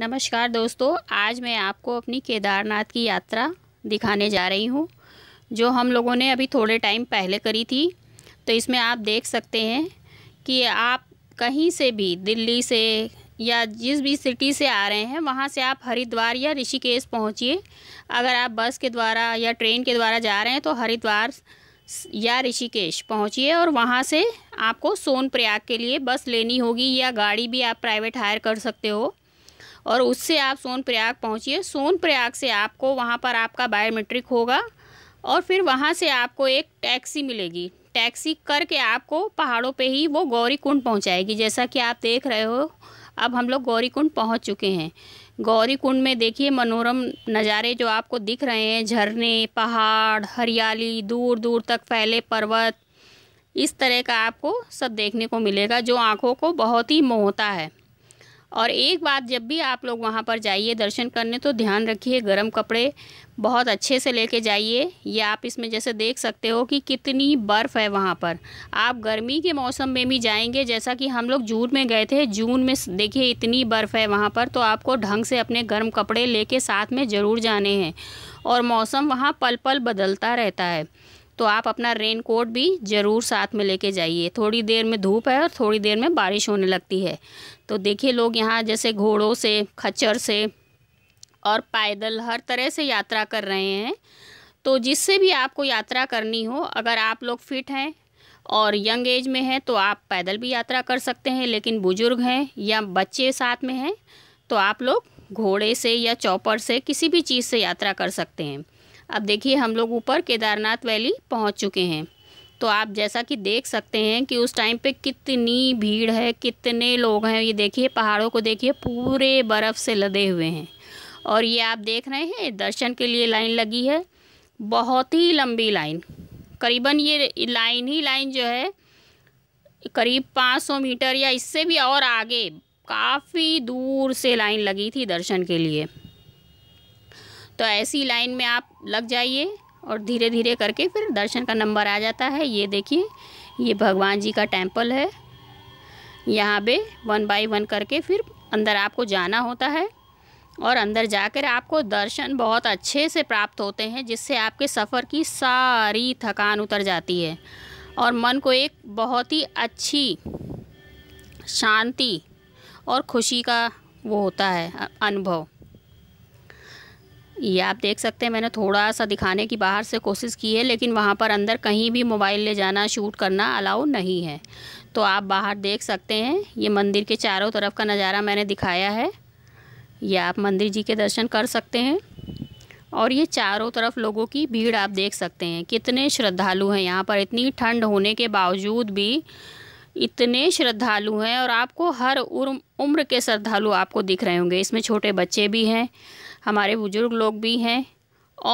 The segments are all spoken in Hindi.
नमस्कार दोस्तों आज मैं आपको अपनी केदारनाथ की यात्रा दिखाने जा रही हूँ जो हम लोगों ने अभी थोड़े टाइम पहले करी थी तो इसमें आप देख सकते हैं कि आप कहीं से भी दिल्ली से या जिस भी सिटी से आ रहे हैं वहाँ से आप हरिद्वार या ऋषिकेश पहुँचिए अगर आप बस के द्वारा या ट्रेन के द्वारा जा रहे हैं तो हरिद्वार या ऋषिकेश पहुँचिए और वहाँ से आपको सोनप्रयाग के लिए बस लेनी होगी या गाड़ी भी आप प्राइवेट हायर कर सकते हो और उससे आप सोन प्रयाग पहुँचिए सोन प्रयाग से आपको वहाँ पर आपका बायोमेट्रिक होगा और फिर वहाँ से आपको एक टैक्सी मिलेगी टैक्सी करके आपको पहाड़ों पे ही वो गौरी कुंड पहुँचाएगी जैसा कि आप देख रहे हो अब हम लोग गौरी कुंड पहुँच चुके हैं गौरी कुंड में देखिए मनोरम नज़ारे जो आपको दिख रहे हैं झरने पहाड़ हरियाली दूर दूर तक फैले पर्वत इस तरह का आपको सब देखने को मिलेगा जो आँखों को बहुत ही मोहता है और एक बात जब भी आप लोग वहाँ पर जाइए दर्शन करने तो ध्यान रखिए गर्म कपड़े बहुत अच्छे से लेके जाइए ये आप इसमें जैसे देख सकते हो कि कितनी बर्फ़ है वहाँ पर आप गर्मी के मौसम में भी जाएंगे जैसा कि हम लोग जून में गए थे जून में देखिए इतनी बर्फ़ है वहाँ पर तो आपको ढंग से अपने गर्म कपड़े लेके साथ में ज़रूर जाने हैं और मौसम वहाँ पल पल बदलता रहता है तो आप अपना रेन कोट भी ज़रूर साथ में लेके जाइए थोड़ी देर में धूप है और थोड़ी देर में बारिश होने लगती है तो देखिए लोग यहाँ जैसे घोड़ों से खच्चर से और पैदल हर तरह से यात्रा कर रहे हैं तो जिससे भी आपको यात्रा करनी हो अगर आप लोग फिट हैं और यंग एज में हैं तो आप पैदल भी यात्रा कर सकते हैं लेकिन बुज़ुर्ग हैं या बच्चे साथ में हैं तो आप लोग घोड़े से या चौपर से किसी भी चीज़ से यात्रा कर सकते हैं अब देखिए हम लोग ऊपर केदारनाथ वैली पहुंच चुके हैं तो आप जैसा कि देख सकते हैं कि उस टाइम पे कितनी भीड़ है कितने लोग हैं ये देखिए पहाड़ों को देखिए पूरे बर्फ़ से लदे हुए हैं और ये आप देख रहे हैं दर्शन के लिए लाइन लगी है बहुत ही लंबी लाइन करीबन ये लाइन ही लाइन जो है करीब 500 मीटर या इससे भी और आगे काफ़ी दूर से लाइन लगी थी दर्शन के लिए तो ऐसी लाइन में आप लग जाइए और धीरे धीरे करके फिर दर्शन का नंबर आ जाता है ये देखिए ये भगवान जी का टेम्पल है यहाँ पे वन बाई वन करके फिर अंदर आपको जाना होता है और अंदर जाकर आपको दर्शन बहुत अच्छे से प्राप्त होते हैं जिससे आपके सफ़र की सारी थकान उतर जाती है और मन को एक बहुत ही अच्छी शांति और खुशी का वो होता है अनुभव ये आप देख सकते हैं मैंने थोड़ा सा दिखाने की बाहर से कोशिश की है लेकिन वहाँ पर अंदर कहीं भी मोबाइल ले जाना शूट करना अलाउ नहीं है तो आप बाहर देख सकते हैं ये मंदिर के चारों तरफ का नज़ारा मैंने दिखाया है ये आप मंदिर जी के दर्शन कर सकते हैं और ये चारों तरफ लोगों की भीड़ आप देख सकते हैं कितने श्रद्धालु हैं यहाँ पर इतनी ठंड होने के बावजूद भी इतने श्रद्धालु हैं और आपको हर उम्र के श्रद्धालु आपको दिख रहे होंगे इसमें छोटे बच्चे भी हैं हमारे बुज़ुर्ग लोग भी हैं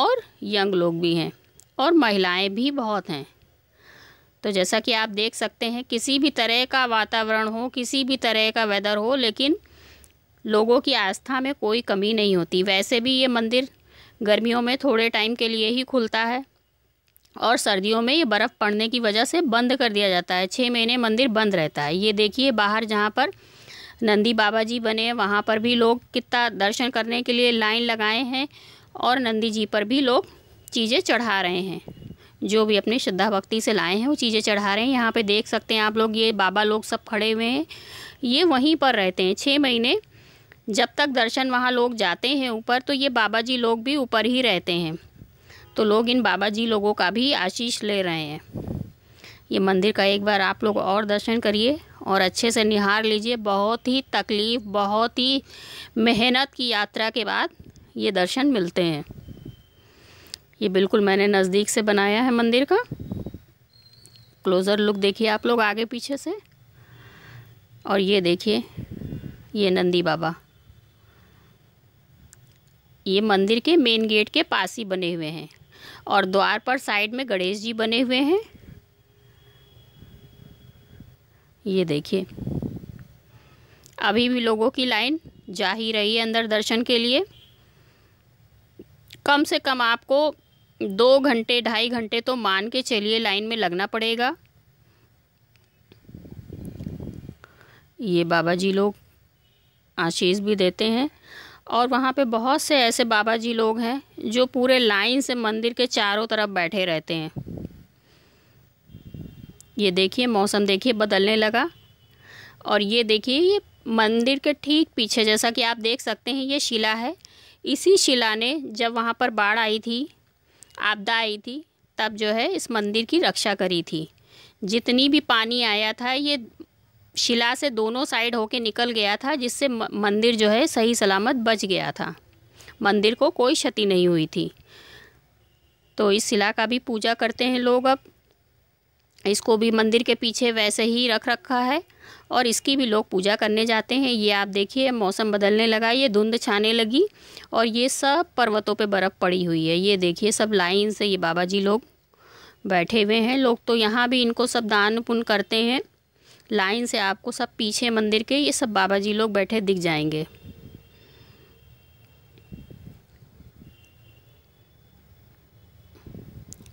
और यंग लोग भी हैं और महिलाएं भी बहुत हैं तो जैसा कि आप देख सकते हैं किसी भी तरह का वातावरण हो किसी भी तरह का वेदर हो लेकिन लोगों की आस्था में कोई कमी नहीं होती वैसे भी ये मंदिर गर्मियों में थोड़े टाइम के लिए ही खुलता है और सर्दियों में ये बर्फ़ पड़ने की वजह से बंद कर दिया जाता है छः महीने मंदिर बंद रहता है ये देखिए बाहर जहाँ पर नंदी बाबा जी बने वहाँ पर भी लोग कितना दर्शन करने के लिए लाइन लगाए हैं और नंदी जी पर भी लोग चीज़ें चढ़ा रहे हैं जो भी अपनी श्रद्धा भक्ति से लाए हैं वो चीज़ें चढ़ा रहे हैं यहाँ पे देख सकते हैं आप लोग ये बाबा लोग सब खड़े हुए हैं ये वहीं पर रहते हैं छः महीने जब तक दर्शन वहाँ लोग जाते हैं ऊपर तो ये बाबा जी लोग भी ऊपर ही रहते हैं तो लोग इन बाबा जी लोगों का भी आशीष ले रहे हैं ये मंदिर का एक बार आप लोग और दर्शन करिए और अच्छे से निहार लीजिए बहुत ही तकलीफ़ बहुत ही मेहनत की यात्रा के बाद ये दर्शन मिलते हैं ये बिल्कुल मैंने नज़दीक से बनाया है मंदिर का क्लोज़र लुक देखिए आप लोग आगे पीछे से और ये देखिए ये नंदी बाबा ये मंदिर के मेन गेट के पास ही बने हुए हैं और द्वार पर साइड में गणेश जी बने हुए हैं ये देखिए अभी भी लोगों की लाइन जा ही रही है अंदर दर्शन के लिए कम से कम आपको दो घंटे ढाई घंटे तो मान के चलिए लाइन में लगना पड़ेगा ये बाबा जी लोग आशीष भी देते हैं और वहाँ पे बहुत से ऐसे बाबा जी लोग हैं जो पूरे लाइन से मंदिर के चारों तरफ बैठे रहते हैं ये देखिए मौसम देखिए बदलने लगा और ये देखिए ये मंदिर के ठीक पीछे जैसा कि आप देख सकते हैं ये शिला है इसी शिला ने जब वहाँ पर बाढ़ आई थी आपदा आई थी तब जो है इस मंदिर की रक्षा करी थी जितनी भी पानी आया था ये शिला से दोनों साइड होके निकल गया था जिससे मंदिर जो है सही सलामत बच गया था मंदिर को कोई क्षति नहीं हुई थी तो इस शिला का भी पूजा करते हैं लोग अब इसको भी मंदिर के पीछे वैसे ही रख रखा है और इसकी भी लोग पूजा करने जाते हैं ये आप देखिए मौसम बदलने लगा ये धुंध छाने लगी और ये सब पर्वतों पे बर्फ़ पड़ी हुई है ये देखिए सब लाइन से ये बाबा जी लोग बैठे हुए हैं लोग तो यहाँ भी इनको सब दान पुन करते हैं लाइन से आपको सब पीछे मंदिर के ये सब बाबा जी लोग बैठे दिख जाएंगे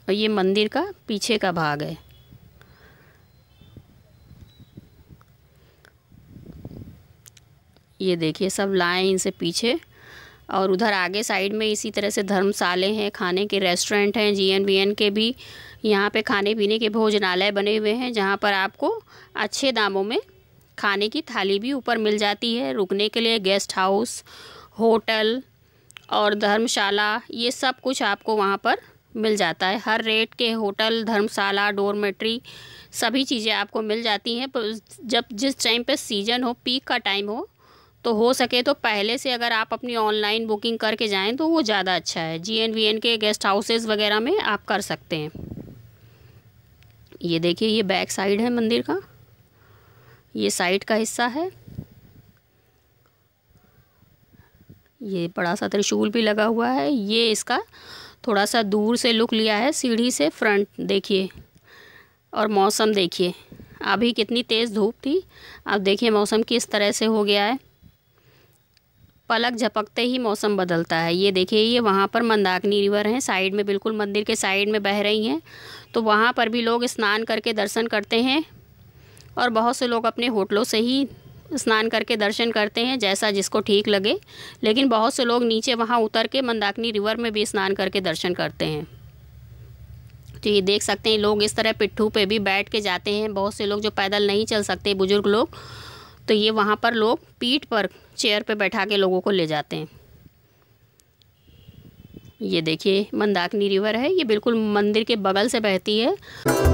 और ये मंदिर का पीछे का भाग है ये देखिए सब लाएँ इनसे पीछे और उधर आगे साइड में इसी तरह से धर्मशाले हैं खाने के रेस्टोरेंट हैं जीएनबीएन के भी यहाँ पे खाने पीने के भोजनालय बने हुए हैं जहाँ पर आपको अच्छे दामों में खाने की थाली भी ऊपर मिल जाती है रुकने के लिए गेस्ट हाउस होटल और धर्मशाला ये सब कुछ आपको वहाँ पर मिल जाता है हर रेट के होटल धर्मशाला डोरमेट्री सभी चीज़ें आपको मिल जाती हैं जब जिस टाइम पे सीज़न हो पीक का टाइम हो तो हो सके तो पहले से अगर आप अपनी ऑनलाइन बुकिंग करके जाएं तो वो ज़्यादा अच्छा है जी एन वी एन के गेस्ट हाउसेज़ वगैरह में आप कर सकते हैं ये देखिए ये बैक साइड है मंदिर का ये साइड का हिस्सा है ये बड़ा सा त्रिशूल भी लगा हुआ है ये इसका थोड़ा सा दूर से लुक लिया है सीढ़ी से फ्रंट देखिए और मौसम देखिए अभी कितनी तेज़ धूप थी अब देखिए मौसम किस तरह से हो गया है पलक झपकते ही मौसम बदलता है ये देखिए ये वहाँ पर मंदाकिनी रिवर है साइड में बिल्कुल मंदिर के साइड में बह रही हैं तो वहाँ पर भी लोग स्नान करके दर्शन करते हैं और बहुत से लोग अपने होटलों से ही स्नान करके दर्शन करते हैं जैसा जिसको ठीक लगे लेकिन बहुत से लोग नीचे वहाँ उतर के मंदाकिनी रिवर में भी स्नान करके दर्शन करते हैं तो ये देख सकते हैं लोग इस तरह पिट्ठू पे भी बैठ के जाते हैं बहुत से लोग जो पैदल नहीं चल सकते बुज़ुर्ग लोग तो ये वहाँ पर लोग पीठ पर चेयर पे बैठा के लोगों को ले जाते हैं ये देखिए मंदाकिनी रिवर है ये बिल्कुल मंदिर के बगल से बहती है